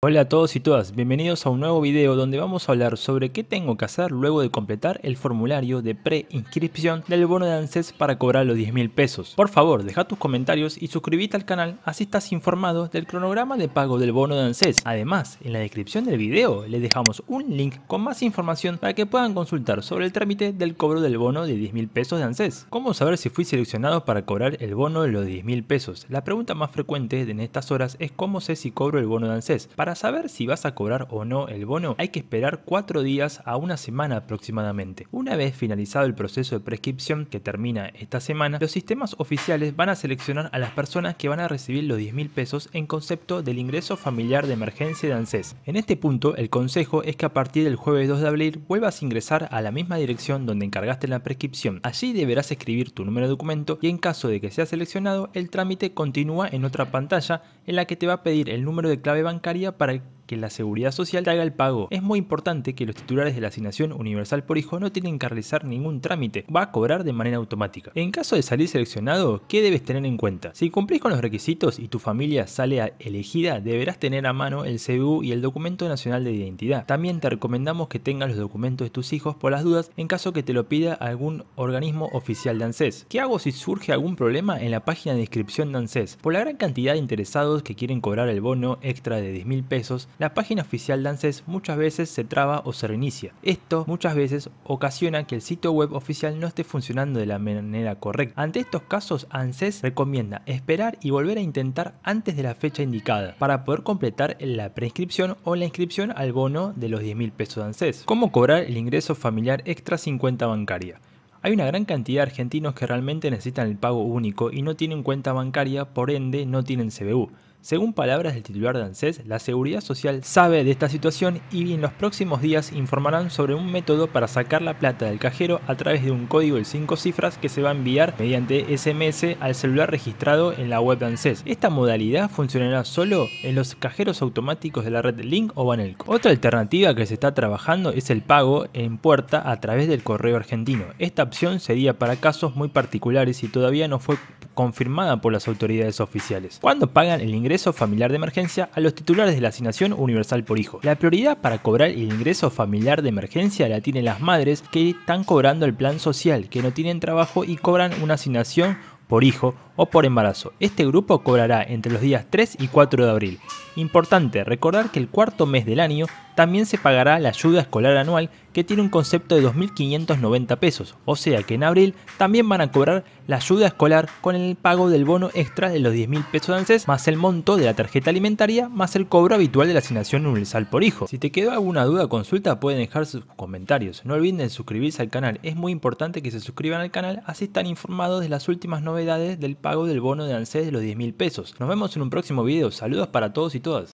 Hola a todos y todas, bienvenidos a un nuevo video donde vamos a hablar sobre qué tengo que hacer luego de completar el formulario de preinscripción del bono de ANSES para cobrar los 10 mil pesos. Por favor, deja tus comentarios y suscríbete al canal, así estás informado del cronograma de pago del bono de ANSES. Además, en la descripción del video les dejamos un link con más información para que puedan consultar sobre el trámite del cobro del bono de 10 mil pesos de ANSES. ¿Cómo saber si fui seleccionado para cobrar el bono de los 10 mil pesos? La pregunta más frecuente en estas horas es cómo sé si cobro el bono de ANSES. Para saber si vas a cobrar o no el bono, hay que esperar 4 días a una semana aproximadamente. Una vez finalizado el proceso de prescripción, que termina esta semana, los sistemas oficiales van a seleccionar a las personas que van a recibir los 10 mil pesos en concepto del ingreso familiar de emergencia de ANSES. En este punto, el consejo es que a partir del jueves 2 de abril vuelvas a ingresar a la misma dirección donde encargaste la prescripción. Allí deberás escribir tu número de documento y en caso de que sea seleccionado, el trámite continúa en otra pantalla en la que te va a pedir el número de clave bancaria para que la seguridad social te haga el pago. Es muy importante que los titulares de la asignación universal por hijo no tienen que realizar ningún trámite, va a cobrar de manera automática. En caso de salir seleccionado, ¿qué debes tener en cuenta? Si cumplís con los requisitos y tu familia sale elegida, deberás tener a mano el CBU y el documento nacional de identidad. También te recomendamos que tengas los documentos de tus hijos por las dudas en caso que te lo pida algún organismo oficial de ANSES. ¿Qué hago si surge algún problema en la página de inscripción de ANSES? Por la gran cantidad de interesados que quieren cobrar el bono extra de 10 mil pesos, la página oficial de ANSES muchas veces se traba o se reinicia. Esto muchas veces ocasiona que el sitio web oficial no esté funcionando de la manera correcta. Ante estos casos, ANSES recomienda esperar y volver a intentar antes de la fecha indicada para poder completar la preinscripción o la inscripción al bono de los 10 mil pesos de ANSES. ¿Cómo cobrar el ingreso familiar extra 50 bancaria? Hay una gran cantidad de argentinos que realmente necesitan el pago único y no tienen cuenta bancaria, por ende no tienen CBU. Según palabras del titular de ANSES, la Seguridad Social sabe de esta situación y en los próximos días informarán sobre un método para sacar la plata del cajero a través de un código de 5 cifras que se va a enviar mediante SMS al celular registrado en la web de ANSES. Esta modalidad funcionará solo en los cajeros automáticos de la red Link o Banelco. Otra alternativa que se está trabajando es el pago en puerta a través del correo argentino. Esta opción sería para casos muy particulares y todavía no fue confirmada por las autoridades oficiales, cuando pagan el ingreso familiar de emergencia a los titulares de la asignación universal por hijo. La prioridad para cobrar el ingreso familiar de emergencia la tienen las madres que están cobrando el plan social, que no tienen trabajo y cobran una asignación por hijo o por embarazo. Este grupo cobrará entre los días 3 y 4 de abril. Importante recordar que el cuarto mes del año también se pagará la ayuda escolar anual que tiene un concepto de 2.590 pesos, o sea que en abril también van a cobrar la ayuda escolar con el pago del bono extra de los 10 mil pesos de ANSES, más el monto de la tarjeta alimentaria, más el cobro habitual de la asignación universal por hijo. Si te quedó alguna duda o consulta, pueden dejar sus comentarios. No olviden suscribirse al canal, es muy importante que se suscriban al canal, así están informados de las últimas novedades del pago del bono de ANSES de los 10 mil pesos. Nos vemos en un próximo video, saludos para todos y todas.